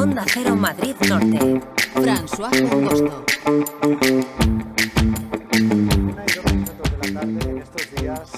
Onda Cero Madrid Norte. François Augusto.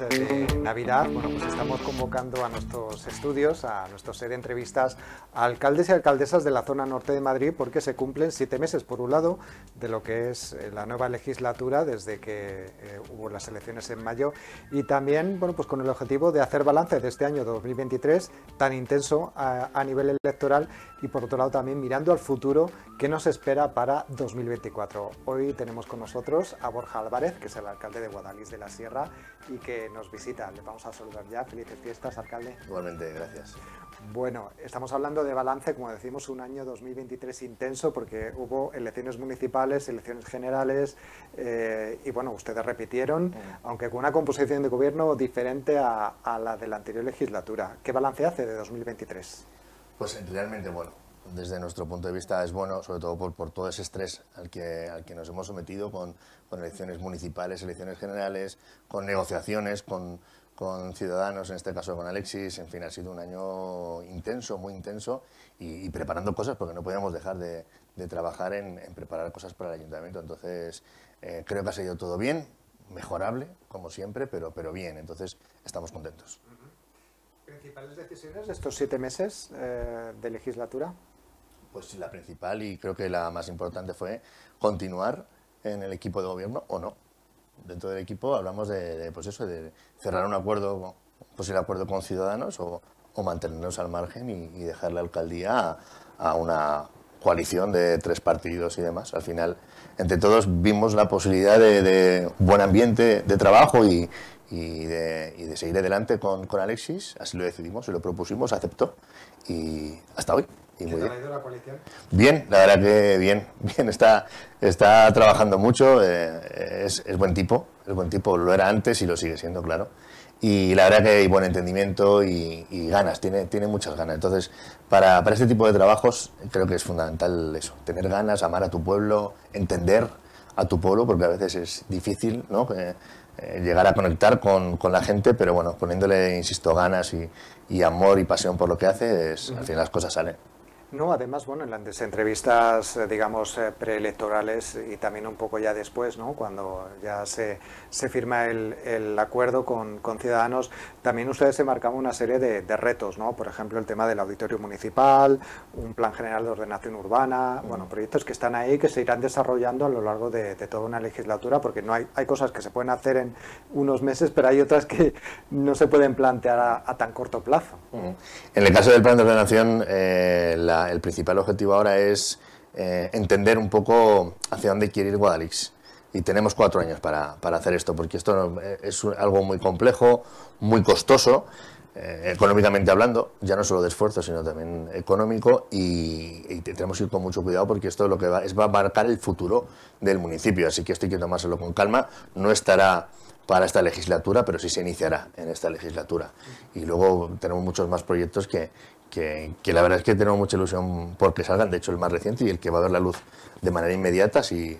Eh, de Navidad, bueno, pues estamos convocando a nuestros estudios, a nuestro sede eh, de entrevistas, a alcaldes y alcaldesas de la zona norte de Madrid, porque se cumplen siete meses, por un lado, de lo que es eh, la nueva legislatura desde que hubo las elecciones en mayo, y también, bueno, pues con el objetivo de hacer balance de este año 2023 tan intenso a, nivel electoral y, por otro lado, también mirando al futuro que nos espera para 2024. Hoy tenemos con nosotros a Borja Álvarez, que es el alcalde de Guadalís de la Sierra y que nos visita. Le vamos a saludar ya. Felices fiestas, alcalde. Igualmente, gracias. Bueno, estamos hablando de balance, como decimos, un año 2023 intenso porque hubo elecciones municipales, elecciones generales eh, y bueno, ustedes repitieron, mm. aunque con una composición de gobierno diferente a, a la de la anterior legislatura. ¿Qué balance hace de 2023? Pues realmente bueno desde nuestro punto de vista es bueno, sobre todo por, todo ese estrés al que, nos hemos sometido con, elecciones municipales, elecciones generales, con negociaciones, con, Ciudadanos, en este caso con Alexis, en fin, ha sido un año intenso, muy intenso, y, preparando cosas, porque no podíamos dejar de, trabajar en, preparar cosas para el ayuntamiento. Entonces, eh, creo que ha salido todo bien, mejorable, como siempre, pero, bien, entonces estamos contentos. ¿Principales decisiones de estos siete meses eh, de legislatura? Pues la principal y creo que la más importante fue continuar en el equipo de gobierno o no. Dentro del equipo hablamos de, pues eso, de cerrar un acuerdo, el acuerdo con Ciudadanos o, mantenernos al margen y, dejar la alcaldía a, una coalición de tres partidos y demás. Al final, entre todos vimos la posibilidad de, buen ambiente de trabajo y, de, seguir adelante con, con, Alexis. Así lo decidimos, se lo propusimos, aceptó y hasta hoy bien. la Bien, la verdad que bien, bien, está, está trabajando mucho, eh, es, buen tipo, es buen tipo, lo era antes y lo sigue siendo, claro. Y la verdad que hay buen entendimiento y, ganas, tiene, tiene muchas ganas. Entonces, para, este tipo de trabajos creo que es fundamental eso, tener ganas, amar a tu pueblo, entender a tu pueblo, porque a veces es difícil ¿no? Eh, eh, llegar a conectar con, la gente, pero bueno, poniéndole, insisto, ganas y, amor y pasión por lo que hace, es, al final las cosas salen. No, además, bueno, en las entrevistas, eh, digamos, eh, preelectorales y también un poco ya después, ¿no? cuando ya se, firma el, el acuerdo con, Ciudadanos, también ustedes se marcaban una serie de, retos, ¿no? por ejemplo, el tema del auditorio municipal, un plan general de ordenación urbana, bueno, mm. proyectos que están ahí que se irán desarrollando a lo largo de, toda una legislatura, porque no hay, hay cosas que se pueden hacer en unos meses, pero hay otras que no se pueden plantear a, tan corto plazo. Mm. En el caso del plan de ordenación, eh, la el principal objetivo ahora es eh, entender un poco hacia dónde quiere ir Guadalix. Y tenemos cuatro años para, hacer esto, porque esto eh, es algo muy complejo, muy costoso, eh, económicamente hablando, ya no solo de esfuerzo, sino también económico, y, tenemos que ir con mucho cuidado porque esto lo que va a marcar el futuro del municipio, así que esto hay que tomárselo con calma, no estará para esta legislatura, pero sí se iniciará en esta legislatura. Y luego tenemos muchos más proyectos que, que, la verdad es que tenemos mucha ilusión porque salgan. De hecho, el más reciente y el que va a ver la luz de manera inmediata, si,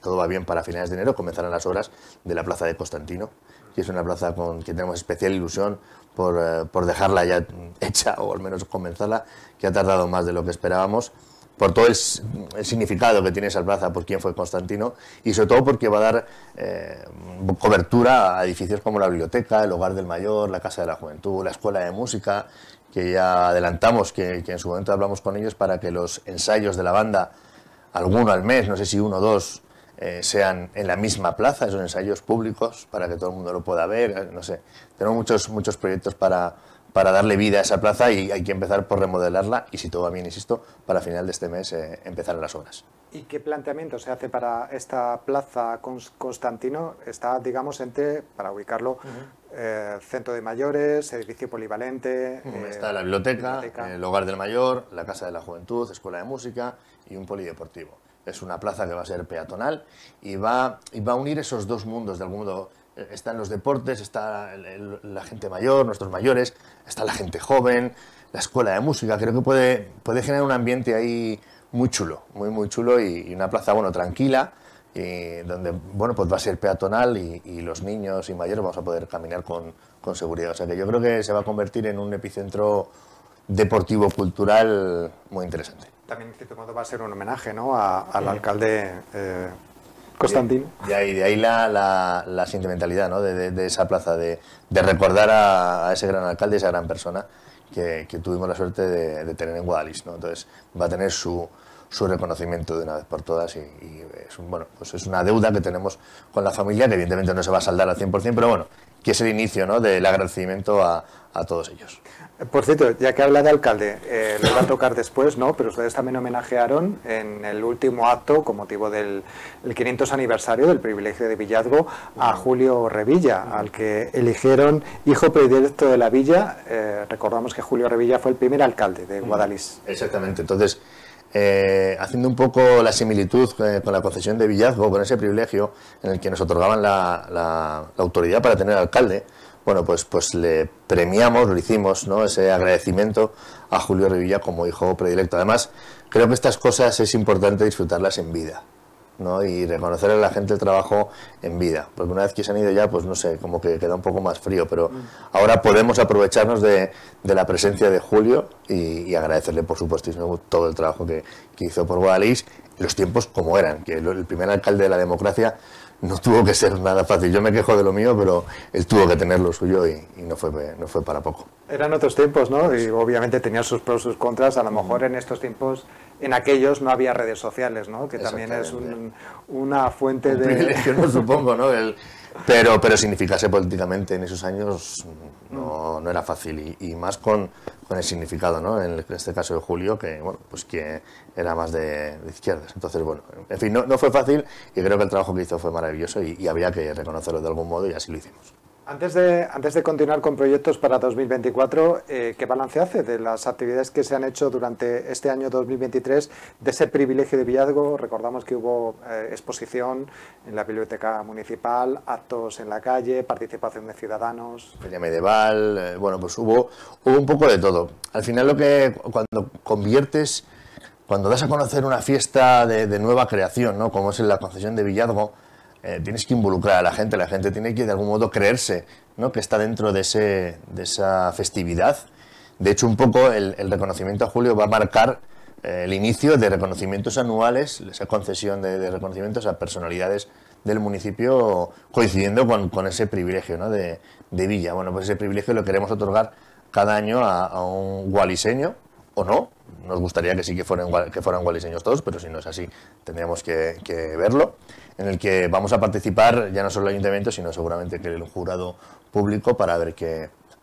todo va bien para finales de enero, comenzarán las obras de la plaza de Constantino, que es una plaza con que tenemos especial ilusión por, eh, dejarla ya hecha o al menos comenzarla, que ha tardado más de lo que esperábamos por todo el, significado que tiene esa plaza, por quién fue Constantino, y sobre todo porque va a dar eh, cobertura a edificios como la biblioteca, el hogar del mayor, la casa de la juventud, la escuela de música, que ya adelantamos, que, en su momento hablamos con ellos para que los ensayos de la banda, alguno al mes, no sé si uno o dos, eh, sean en la misma plaza, esos ensayos públicos para que todo el mundo lo pueda ver, eh, no sé. Tenemos muchos, muchos proyectos para, para darle vida a esa plaza y hay que empezar por remodelarla y si todo va bien, insisto, para final de este mes eh, empezar a las obras. ¿Y qué planteamiento se hace para esta plaza Constantino? Está, digamos, entre, para ubicarlo, eh, centro de mayores, edificio polivalente. Mm, eh, está la biblioteca, el hogar del mayor, la casa de la juventud, escuela de música y un polideportivo. Es una plaza que va a ser peatonal y va, y va a unir esos dos mundos. De algún modo eh, están los deportes, está la gente mayor, nuestros mayores, está la gente joven, la escuela de música. Creo que puede, puede generar un ambiente ahí muy chulo, muy, muy chulo y, y una plaza, bueno, tranquila y eh, donde bueno pues va a ser peatonal y, los niños y mayores vamos a poder caminar con, con, seguridad. O sea que yo creo que se va a convertir en un epicentro deportivo cultural muy interesante. También en cierto modo va a ser un homenaje ¿no? al alcalde eh, Constantino. De, ahí, de ahí la, la, la sentimentalidad ¿no? de, de, esa plaza, de, recordar a, ese gran alcalde, esa gran persona que, que tuvimos la suerte de, tener en Guadalix. ¿no? Entonces va a tener su, su reconocimiento de una vez por todas y, es, bueno, pues es una deuda que tenemos con la familia que evidentemente no se va a saldar al 100%, pero bueno, que es el inicio ¿no? del agradecimiento a, todos ellos. Por cierto, ya que habla de alcalde, eh, va a tocar después, ¿no? Pero ustedes también homenajearon en el último acto, con motivo del 500 aniversario del privilegio de Villazgo, a Julio Revilla, al que eligieron hijo predilecto de la villa. Eh, recordamos que Julio Revilla fue el primer alcalde de Guadalís. Exactamente, entonces eh, haciendo un poco la similitud eh, con la concesión de Villazgo, con ese privilegio en el que nos otorgaban la, autoridad para tener alcalde, bueno, pues, pues le premiamos, lo hicimos, ¿no? Ese agradecimiento a Julio Revilla como hijo predilecto. Además, creo que estas cosas es importante disfrutarlas en vida y reconocer a la gente el trabajo en vida, porque una vez que se han ido ya, pues no sé, como que queda un poco más frío, pero mm. ahora podemos aprovecharnos de, la presencia de Julio y, agradecerle, por supuesto, todo el trabajo que, que hizo por Guadalix, los tiempos como eran, que el primer alcalde de la democracia no tuvo que ser nada fácil. Yo me quejo de lo mío, pero él tuvo que tener lo suyo y, no, fue, no fue para poco. Eran otros tiempos, ¿no? Y obviamente tenía sus pros y sus contras. A lo mejor en estos tiempos, en aquellos no había redes sociales, ¿no? Que también es una fuente de... no supongo, ¿no? Pero, pero significarse políticamente en esos años no, no era fácil y, más con, con, el significado, ¿no? En, este caso de Julio, que, bueno, pues que era más de, izquierdas. Entonces, bueno, en fin, no, no, fue fácil y creo que el trabajo que hizo fue maravilloso y había que reconocerlo de algún modo y así lo hicimos. Antes de, antes de continuar con proyectos para 2024, eh, ¿qué balance hace de las actividades que se han hecho durante este año 2023 de ese privilegio de Villazgo? Recordamos que hubo eh, exposición en la Biblioteca Municipal, actos en la calle, participación de ciudadanos. Feria medieval, eh, bueno, pues hubo, hubo un poco de todo. Al final lo que cuando conviertes, cuando das a conocer una fiesta de, de nueva creación, ¿no? como es en la concesión de Villazgo, eh, tienes que involucrar a la gente, la gente tiene que de algún modo creerse ¿no? que está dentro de, ese, de esa festividad. De hecho, un poco el, reconocimiento a Julio va a marcar eh, el inicio de reconocimientos anuales, esa concesión de, reconocimientos a personalidades del municipio coincidiendo con, con ese privilegio ¿no? de, de, Villa. Bueno, pues ese privilegio lo queremos otorgar cada año a, a un gualiseño, o no. Nos gustaría que sí que fueran, que fueran gualiseños todos, pero si no es así, tendríamos que, verlo. En el que vamos a participar ya no solo el ayuntamiento, sino seguramente que el jurado público para ver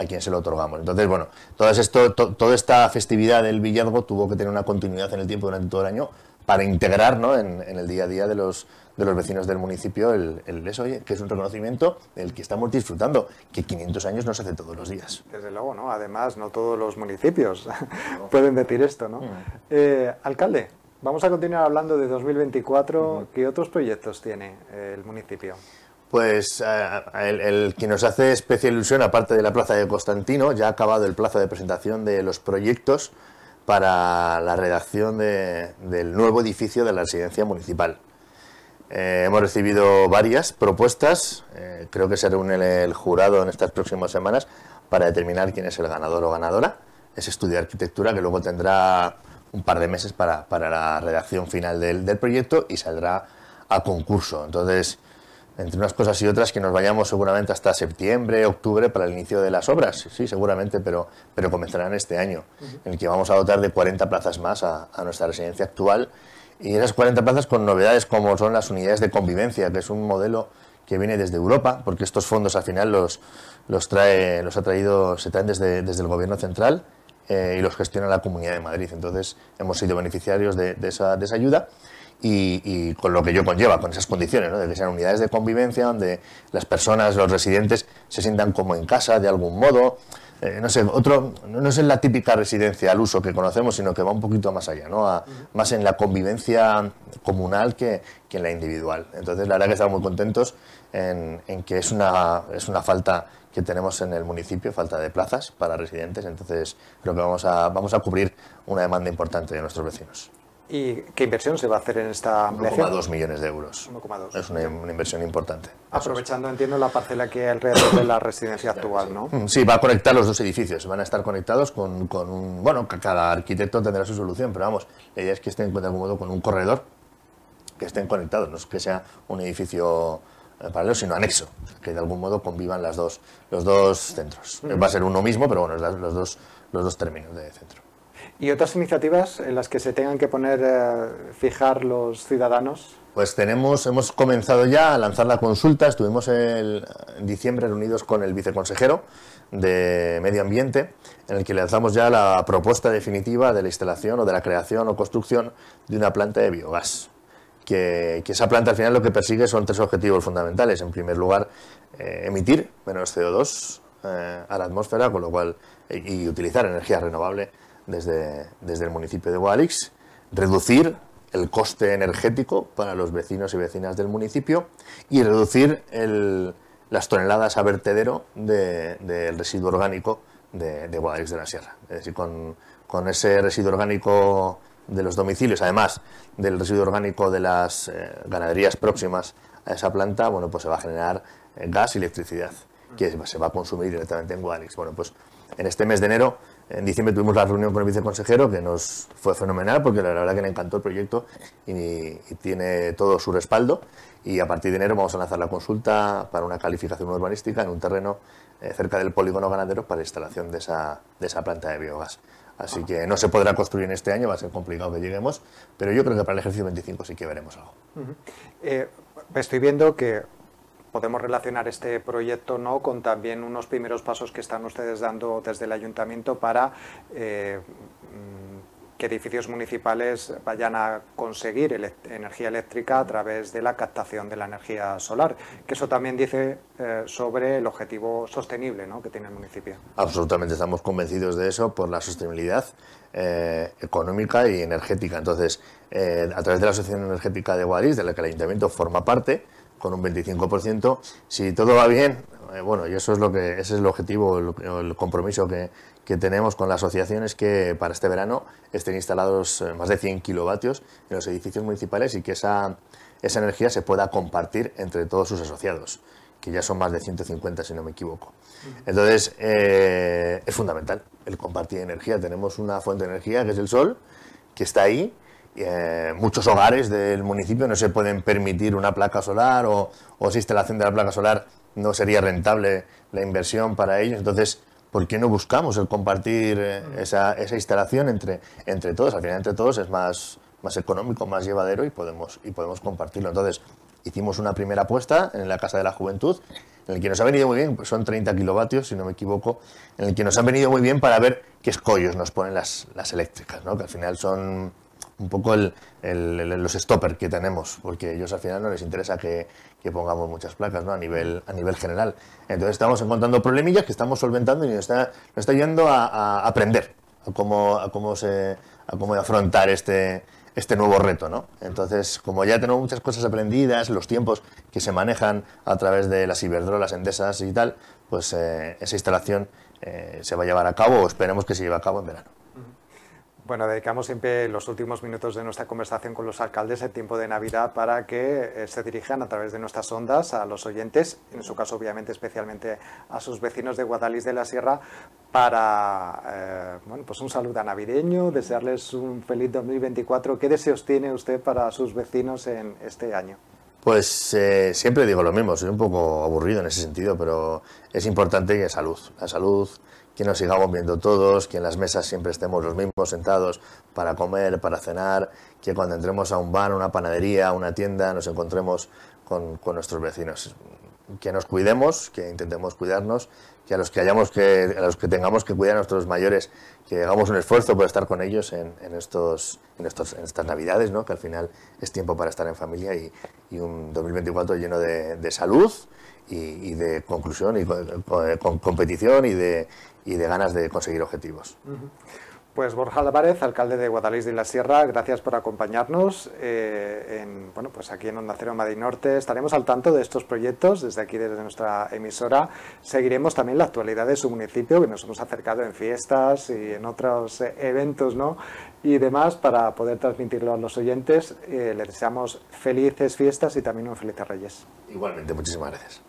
a quién se lo otorgamos. Entonces, bueno, todo esto, toda esta festividad del Villazgo tuvo que tener una continuidad en el tiempo durante todo el año para integrar en, el día a día de los, de los vecinos del municipio el, el eso, que es un reconocimiento del que estamos disfrutando, que 500 años no se hace todos los días. Desde luego, ¿no? Además, no todos los municipios pueden decir esto, ¿no? Mm. Eh, alcalde, vamos a continuar hablando de 2024. ¿Qué otros proyectos tiene eh, el municipio? Pues el, el, que nos hace especial ilusión, aparte de la Plaza de Constantino, ya ha acabado el plazo de presentación de los proyectos para la redacción del nuevo edificio de la residencia municipal. Eh, hemos recibido varias propuestas, eh, creo que se reúne el jurado en estas próximas semanas para determinar quién es el ganador o ganadora. Es estudio de arquitectura que luego tendrá un par de meses para, la redacción final del, proyecto y saldrá a concurso. Entonces, entre unas cosas y otras, que nos vayamos seguramente hasta septiembre, octubre, para el inicio de las obras, sí, seguramente, pero, pero comenzarán este año, en el que vamos a dotar de 40 plazas más a, nuestra residencia actual, y esas 40 plazas con novedades como son las unidades de convivencia, que es un modelo que viene desde Europa, porque estos fondos al final los, los, trae, los ha traído, se traen desde, desde el gobierno central eh, y los gestiona la Comunidad de Madrid. Entonces hemos sido beneficiarios de, esa, de esa ayuda y, con lo que yo conlleva, con esas condiciones, ¿no? de que sean unidades de convivencia donde las personas, los residentes, se sientan como en casa de algún modo. Eh, no sé, otro, no es en la típica residencia al uso que conocemos, sino que va un poquito más allá, ¿no? más en la convivencia comunal que, en la individual. Entonces, la verdad que estamos muy contentos en, en, que es una, es una falta que tenemos en el municipio, falta de plazas para residentes, entonces creo que vamos a, vamos a cubrir una demanda importante de nuestros vecinos. ¿Y qué inversión se va a hacer en esta ampliación? 1,2 millones de euros. Es una, inversión importante. Aprovechando, entiendo, la parcela que hay alrededor de la residencia actual, ¿no? Mm, sí, va a conectar los dos edificios. Van a estar conectados con, un... Bueno, cada arquitecto tendrá su solución, pero vamos, la idea es que estén algún de modo con un corredor que estén conectados, no es que sea un edificio eh, paralelo, sino anexo, que de algún modo convivan las dos, los dos centros. Mm. Va a ser uno mismo, pero bueno, los dos, los dos términos de centro. ¿Y otras iniciativas en las que se tengan que poner, eh, fijar los ciudadanos? Pues tenemos, hemos comenzado ya a lanzar la consulta, estuvimos en diciembre reunidos con el viceconsejero de Medio Ambiente, en el que lanzamos ya la propuesta definitiva de la instalación o de la creación o construcción de una planta de biogás. Que, esa planta al final lo que persigue son tres objetivos fundamentales. En primer lugar, eh, emitir menos CO2 eh, a la atmósfera, con lo cual, y utilizar energía renovable desde, el municipio de Guadalix, reducir el coste energético para los vecinos y vecinas del municipio y reducir el, las toneladas a vertedero del residuo orgánico de, de Guadalix de la Sierra. Es decir, con, ese residuo orgánico de los domicilios, además del residuo orgánico de las eh, ganaderías próximas a esa planta, bueno, pues se va a generar eh, gas y electricidad que se va a consumir directamente en Guadix. Bueno, pues en este mes de enero, en diciembre tuvimos la reunión con el viceconsejero, que nos fue fenomenal, porque la verdad que le encantó el proyecto y, tiene todo su respaldo. Y a partir de enero vamos a lanzar la consulta para una calificación urbanística en un terreno eh, cerca del polígono ganadero para la instalación de esa, planta de biogás. Así que no se podrá construir en este año, va a ser complicado que lleguemos, pero yo creo que para el ejercicio 25 sí que veremos algo. Eh, estoy viendo que podemos relacionar este proyecto no con también unos primeros pasos que están ustedes dando desde el ayuntamiento para eh, mm, que edificios municipales vayan a conseguir energía eléctrica a través de la captación de la energía solar, que eso también dice eh, sobre el objetivo sostenible que tiene el municipio. Absolutamente, estamos convencidos de eso por la sostenibilidad eh, económica y energética. Entonces, a través de la Asociación Energética de Guadix, de la que el ayuntamiento forma parte, con un 25%. Si todo va bien, eh, bueno, y eso es lo que ese es el objetivo, el, compromiso que, tenemos con la asociación es que para este verano estén instalados eh, más de 100 kilovatios en los edificios municipales y que esa, esa energía se pueda compartir entre todos sus asociados, que ya son más de 150 si no me equivoco. Entonces, eh, es fundamental el compartir energía. Tenemos una fuente de energía que es el sol, que está ahí eh, muchos hogares del municipio no se pueden permitir una placa solar o, o si instalación de la placa solar no sería rentable la inversión para ellos. Entonces, ¿por qué no buscamos el compartir eh, mm. esa, esa instalación entre, todos? Al final, entre todos es más, económico, más llevadero y podemos, y podemos compartirlo. Entonces, hicimos una primera apuesta en la Casa de la Juventud, en el que nos ha venido muy bien, pues son 30 kilovatios, si no me equivoco, en el que nos han venido muy bien para ver qué escollos nos ponen las, eléctricas, ¿no? que al final son un poco el, los stoppers que tenemos, porque ellos al final no les interesa que, pongamos muchas placas ¿no? a, nivel, a nivel general. Entonces estamos encontrando problemillas que estamos solventando y nos está, ayudando yendo a, aprender a cómo, cómo, se, cómo afrontar este, este nuevo reto. ¿no? Entonces, como ya tenemos muchas cosas aprendidas, los tiempos que se manejan a través de las ciberdrolas, endesas y tal, pues eh, esa instalación eh, se va a llevar a cabo o esperemos que se lleve a cabo en verano. Bueno, dedicamos siempre los últimos minutos de nuestra conversación con los alcaldes el tiempo de Navidad para que eh, se dirijan a través de nuestras ondas a los oyentes, en su caso obviamente especialmente a sus vecinos de Guadalís de la Sierra, para eh, bueno, pues un saludo navideño, desearles un feliz 2024. ¿Qué deseos tiene usted para sus vecinos en este año? Pues eh, siempre digo lo mismo, soy un poco aburrido en ese sentido, pero es importante que salud, la salud, que nos sigamos viendo todos, que en las mesas siempre estemos los mismos sentados para comer, para cenar, que cuando entremos a un bar, una panadería, una tienda, nos encontremos con, nuestros vecinos. Que nos cuidemos, que intentemos cuidarnos, que a los que hayamos que, a los que tengamos que cuidar a nuestros mayores, que hagamos un esfuerzo por estar con ellos en, estos, en, estos, en estas navidades, ¿no? que al final es tiempo para estar en familia y, un 2024 lleno de, salud y, de conclusión y con competición y de, y de ganas de conseguir objetivos. Pues Borja Álvarez, alcalde de Guadalís de la Sierra, gracias por acompañarnos eh, en, bueno, pues aquí en Onda Cero Madrid Norte. Estaremos al tanto de estos proyectos desde aquí, desde nuestra emisora. Seguiremos también la actualidad de su municipio, que nos hemos acercado en fiestas y en otros eh, eventos ¿no? y demás para poder transmitirlo a los oyentes. Eh, les deseamos felices fiestas y también un feliz Reyes. Igualmente, muchísimas gracias.